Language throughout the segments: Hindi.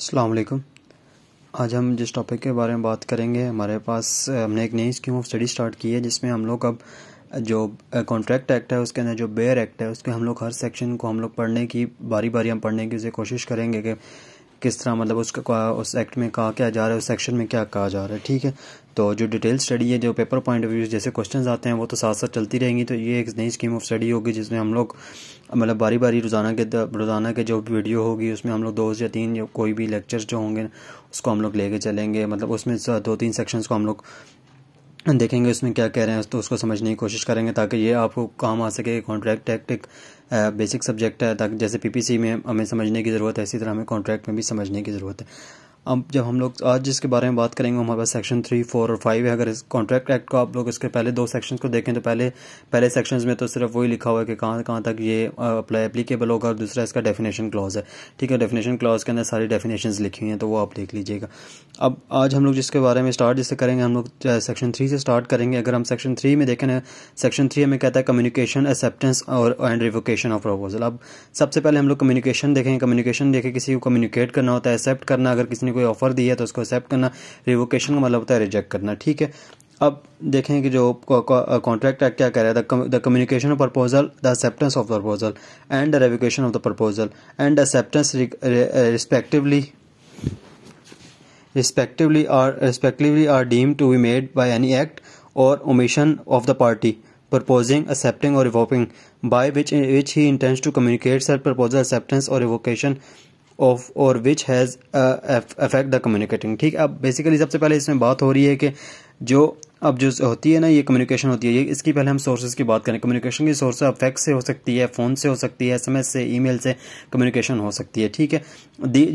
अल्लाम आज हम जिस टॉपिक के बारे में बात करेंगे हमारे पास हमने एक नई स्कीम ऑफ स्टडी स्टार्ट की है जिसमें हम लोग अब जो कॉन्ट्रैक्ट एक्ट है उसके अंदर जो बेयर एक्ट है उसके हम लोग हर सेक्शन को हम लोग पढ़ने की बारी बारी हम पढ़ने की उसे कोशिश करेंगे कि किस तरह मतलब उसका उस एक्ट में कहा क्या जा रहा है उस सेक्शन में क्या कहा जा रहा है ठीक है तो जो डिटेल स्टडी है जो पेपर पॉइंट ऑफ व्यू जैसे क्वेश्चन आते हैं वो तो साथ साथ चलती रहेंगी तो ये एक नई स्कीम ऑफ स्टडी होगी जिसमें हम लोग मतलब बारी बारी रोज़ाना के रोज़ाना के जो वीडियो होगी उसमें हम लोग दो या तीन या कोई भी लेक्चर्स जो होंगे उसको हम लोग लेके चलेंगे मतलब उसमें दो तीन सेक्शन को हम लोग देखेंगे उसमें क्या कह रहे हैं तो उसको समझने की कोशिश करेंगे ताकि ये आपको काम आ सके कॉन्ट्रैक्ट एक्ट एक बेसिक सब्जेक्ट है ताकि जैसे पीपीसी में हमें समझने की ज़रूरत है इसी तरह हमें कॉन्ट्रैक्ट में भी समझने की ज़रूरत है अब जब हम लोग आज जिसके बारे में बात करेंगे हमारे पास सेक्शन थ्री फोर और फाइव है अगर इस कॉन्ट्रैक्ट एक्ट को आप लोग इसके पहले दो सेक्शंस को देखें तो पहले पहले सेक्शंस में तो सिर्फ वही लिखा हुआ है कि कहाँ कहाँ तक ये अप्लाई एप्लीकेबल होगा और दूसरा इसका डेफिनेशन क्लॉज है ठीक है डेफिनेशन क्लॉज के अंदर सारी डेफिनेशन लिखी हुई हैं तो वो आप देख लीजिएगा अब आज हम लोग जिसके बारे में स्टार्ट जिससे करेंगे हम लोग सेक्शन थ्री से स्टार्ट करेंगे अगर हम सेक्शन थ्री में देखें सेक्शन थ्री हमें कहता है कम्युनिकेशन एक्सेप्टेंस और एंड रिवोकेशन ऑफ प्रपोजल अब सबसे पहले हम लोग कम्युनिकेशन देखें कम्युनिकेशन देखें किसी को कम्युनिकेट करना होता है एक्सेप्ट करना अगर किसी कोई ऑफर दी है तो उसको एक्सेप्ट करना रिवोकेशन का मतलब होता है रिजेक्ट करना ठीक है अब देखें कि जो कॉन्ट्रैक्ट एक्ट क्या कह रहा है the communication of proposal the acceptance of the proposal and the revocation of the proposal and acceptance respectively respectively are respectively are deemed to be made by any act or omission of the party proposing accepting or revoking by which which he intends to communicate such proposal acceptance or revocation of और which has affect the communicating ठीक अब बेसिकली सबसे पहले इसमें बात हो रही है कि जो अब जो होती है ना ये कम्युनिकेशन होती है ये इसकी पहले हम सोर्सेज की बात करें कम्युनिकेशन की सोर्स अब फैक्स से हो सकती है फ़ोन से हो सकती है एस से ईमेल से कम्युनिकेशन हो सकती है ठीक है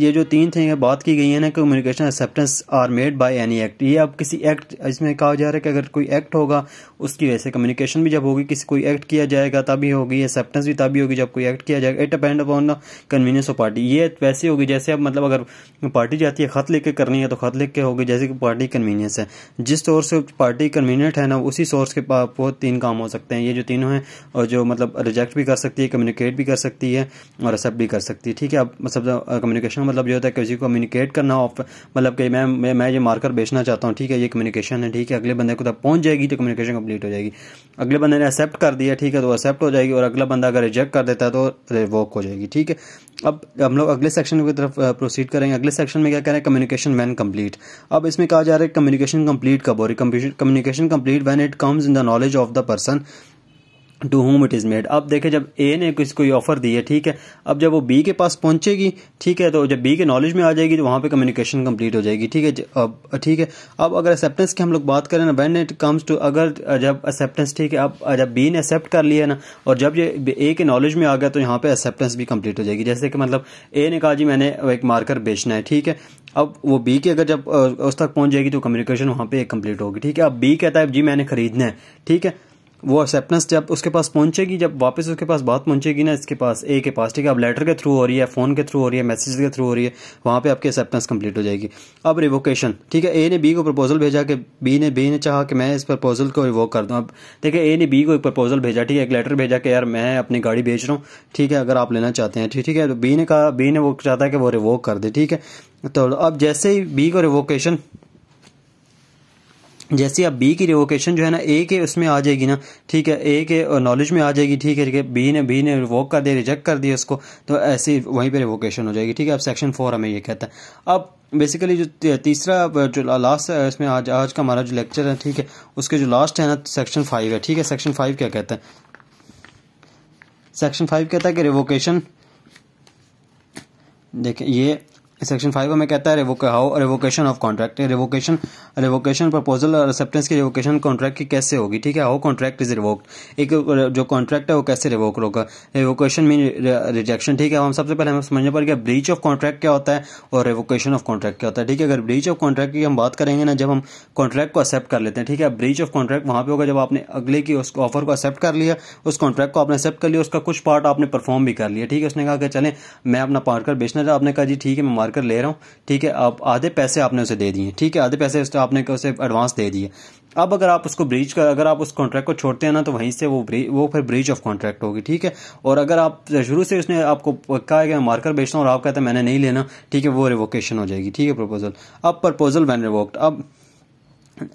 ये जो तीन ये बात की गई है ना communication acceptance are made by any act ये अब किसी एक्ट इसमें कहा जा रहा है कि अगर कोई एक्ट होगा उसकी वजह से कम्युनिकेशन भी जब होगी किसी कोई एक्ट किया जाएगा तभी होगी एक्सेप्टेंस भी तभी होगी जब कोई एक्ट किया जाएगा it depend upon the convenience of party ये वैसे होगी जैसे अब मतलब अगर पार्टी जाती है खत लिख के करनी है तो खत लिख के होगी जैसे कि पार्टी कन्वीनियंस है जिस तौर से पार्टी पार्टी कन्वीनियंट है ना उसी सोर्स के पास वो तीन काम हो सकते हैं ये जो तीनों हैं और जो मतलब रिजेक्ट भी कर सकती है कम्युनिकेट भी कर सकती है और एक्सेप्ट भी कर सकती है ठीक है अब मतलब कम्युनिकेशन मतलब जो होता है किसी को कम्युनिकेट करना ऑफ मतलब कि मैं मैं, मैं ये मार्कर बेचना चाहता हूँ ठीक है ये कम्युनिकेशन है ठीक है अगले बंदे को तब पहुँच जाएगी तो कम्युनिकेशन कंप्लीट हो जाएगी अगले बंदे ने एक्सेप्ट कर दिया ठीक है तो एक्सेप्ट हो जाएगी और अगला बंदा अगर रिजेक्ट कर देता है तो रिवोक हो जाएगी ठीक है अब हम लोग अगले सेक्शन की तरफ प्रोसीड करेंगे अगले सेक्शन में क्या कह रहे हैं कम्युनिकेशन वैन कंप्लीट अब इसमें कहा जा रहा है कम्युनिकेशन कंप्लीट कब हो रही communication complete when it comes in the knowledge of the person to whom it is made अब देखें जब ए ने इसको कोई ऑफर दी है ठीक है अब जब वो बी के पास पहुंचेगी ठीक है तो जब बी के नॉलेज में आ जाएगी तो वहाँ पे कम्युनिकेशन कंप्लीट हो जाएगी ठीक है अब ठीक है अब अगर एक्सेप्टेंस की हम लोग बात करें ना वैन इट कम्स टू अगर जब एक्सेप्टेंस ठीक है अब जब बी ने एक्सेप्ट कर लिया ना और जब ये ए के नॉलेज में आ गया तो यहाँ पर एक्सेप्टेंस भी कम्प्लीट हो जाएगी जैसे कि मतलब ए ने कहा जी मैंने एक मार्कर बेचना है ठीक है अब वो बी के अगर जब उस तक पहुंच जाएगी तो कम्युनिकेशन वहाँ पे कंप्लीट होगी ठीक है अब बी कहता है जी मैंने खरीदना है ठीक है वो एक्सेप्टेंस जब उसके पास पहुंचेगी जब वापस उसके पास बात पहुंचेगी ना इसके पास ए के पास ठीक है अब लेटर के थ्रू हो रही है फ़ोन के थ्रू हो रही है मैसेज के थ्रू हो रही है वहाँ पे आपकी एक्सेप्टेंस कंप्लीट हो जाएगी अब रिवोकेशन ठीक है ए ने बी को प्रपोजल भेजा कि बी ने बी ने चाहा कि मैं इस प्रपोजल को रिवोक कर दूँ अब देखिए ए ने बी को एक प्रपोजल भेजा ठीक है एक लेटर भेजा कि यार मैं अपनी गाड़ी भेज रहा हूँ ठीक है अगर आप लेना चाहते हैं ठीक है तो बी ने कहा बी ने वो चाहता है कि वो रिवोक कर दे ठीक है तो अब जैसे ही बी को रिवोकेशन जैसे आप बी की रिवोकेशन जो है ना ए के उसमें आ जाएगी ना ठीक है ए के नॉलेज में आ जाएगी ठीक है ठीक है बी ने बी ने रिवोक कर दिया रिजेक्ट कर दिया उसको तो ऐसे वहीं पे रिवोकेशन हो जाएगी ठीक है अब सेक्शन फोर हमें ये कहता है अब बेसिकली जो तीसरा जो लास्ट है इसमें आज आज का हमारा जो लेक्चर है ठीक है उसके जो लास्ट है ना सेक्शन फाइव है ठीक है सेक्शन फाइव क्या कहता है सेक्शन फाइव कहता है कि रिवोकेशन देखें ये सेक्शन फाइव में कहता है how revocation of contract revocation revocation proposal और एक्सेप्टेंस की रिवोकेशन कॉन्ट्रैक्ट की कैसे होगी ठीक है हाउ कॉन्ट्रैक्ट इज रिवोक्ड एक जो कॉन्ट्रैक्ट है वो कैसे रिवोक होगा रिवोकेशन मीन रिजेक्शन ठीक है हम सबसे पहले हमें समझना पड़ेगा ब्रीच ऑफ कॉन्ट्रैक्ट क्या होता है और रिवोकेशन ऑफ कॉन्ट्रैक्ट क्या होता है ठीक है अगर ब्रीच ऑफ कॉन्ट्रैक्ट की हम बात करेंगे ना जब हम कॉन्ट्रैक्ट को एक्सेप्ट कर लेते हैं ठीक है ब्रीच ऑफ कॉन्ट्रैक्ट वहाँ पर होगा जब आपने अगले की उस ऑफर को एक्सेप्ट कर लिया उस कॉन्ट्रैक्ट को आपने एक्सेप्ट कर लिया उसका कुछ पार्ट आपने परफॉर्म भी कर लिया ठीक है उसने कहा कि चले मैं अपना पार्कर बेचना था आपने कहा जी ठीक है मैं उतार कर ले रहा हूँ ठीक है आप आधे पैसे आपने उसे दे दिए ठीक है आधे पैसे उसने आपने उसे एडवांस दे दिए अब अगर आप उसको ब्रीच कर अगर आप उस कॉन्ट्रैक्ट को छोड़ते हैं ना तो वहीं से वो वो फिर ब्रीच ऑफ कॉन्ट्रैक्ट होगी ठीक है और अगर आप शुरू से उसने आपको कहा है कि मार्कर बेचता हूँ और आप कहते हैं मैंने नहीं लेना ठीक है वो रिवोकेशन हो जाएगी ठीक है प्रपोजल अब प्रपोजल वैन रिवोक्ट अब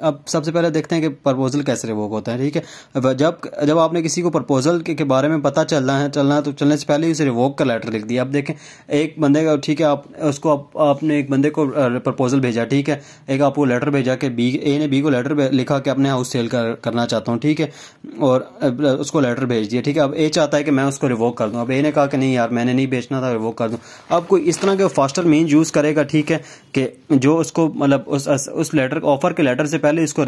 अब सबसे पहले देखते हैं कि प्रपोजल कैसे रिवोक होता है ठीक है जब जब आपने किसी को प्रपोजल के, के बारे में पता चलना है चलना है तो चलने से पहले ही उसे रिवोक का लेटर लिख दिया अब देखें एक बंदे का ठीक है आप उसको आप, आपने एक बंदे को प्रपोजल भेजा ठीक है एक आपको लेटर भेजा कि बी ए ने बी को लेटर लिखा कि अपने हाउस सेल कर, करना चाहता हूँ ठीक है और उसको लेटर भेज दिया ठीक है अब ए चाहता है कि मैं उसको रिवोक कर दूँ अब ए ने कहा कि नहीं यार मैंने नहीं बेचना था रिवोक कर दूँ अब कोई इस तरह के फास्टर मीन यूज़ करेगा ठीक है कि जो उसको मतलब उस उस लेटर ऑफर के लेटर से से पहले इसको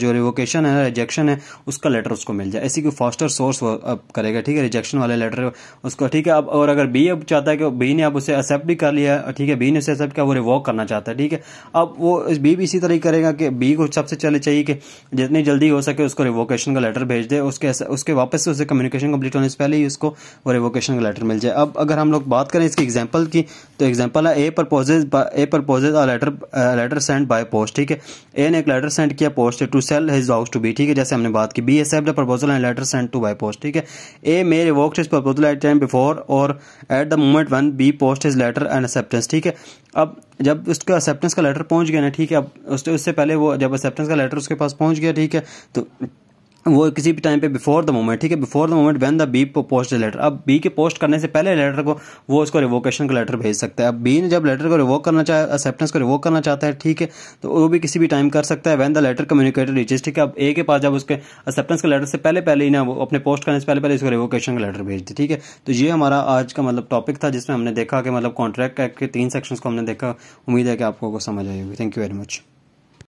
जो रिवोकेशन है रिजेक्शन है उसका लेटर उसको मिल जाए ऐसी कोई फास्टर सोर्स करेगा ठीक है रिजेक्शन वाले लेटर उसको ठीक है अब और अगर बी अब चाहता है कि बी ने अब उसे एक्सेप्ट भी कर लिया ठीक है बी ने उसे एक्सेप्ट किया वो रिवॉक करना चाहता है ठीक है अब वो बी भी इसी तरह करेगा कि बी को सबसे चले चाहिए कि जितनी जल्दी हो सके उसको रिवोकेशन का लेटर भेज दे उसके उसके वापस से उसे कम्युनिकेशन कंप्लीट होने से पहले ही उसको वो रिवोकेशन का लेटर मिल जाए अब अगर हम लोग बात करें इसकी एग्जाम्पल की तो एग्जाम्पल है A proposes A proposes letter letter send by post ठीक है ए ने एक लेटर सेंड किया post to sell his house to B ठीक है जैसे हमने बात की B accept proposal and letter send to by post ठीक है A may revoked his proposal at time before और at the moment when B post his letter and acceptance ठीक है अब जब उसके एक्सेप्टेंस का लेटर पहुंच गया ना ठीक है अब उससे पहले वो जब एक्सेप्टेंस का लेटर उसके पास पहुंच गया ठीक है तो वो किसी भी टाइम पे बिफोर द मोमेंट ठीक है before the moment when the B post letter अब बी के पोस्ट करने से पहले लेटर को वो उसको रिवोकेशन का लेटर भेज सकता है अब बी ने जब लेटर को रिवोक करना चाहे एक्सेप्टेंस को रिवोक करना चाहता है ठीक है तो वो भी किसी भी टाइम कर सकता है when the letter communicator reaches ठीक है अब ए के पास जब उसके एक्सेप्टेंस के लेटर से पहले पहले ही ना वो अपने पोस्ट करने से पहले पहले इसको रिवोकेशन का लेटर भेज दी ठीक है तो ये हमारा आज का मतलब टॉपिक था जिसमें हमने देखा कि मतलब कॉन्ट्रैक्ट एक्ट के तीन सेक्शन को हमने देखा उम्मीद है कि आपको समझ आएगी थैंक यू वेरी मच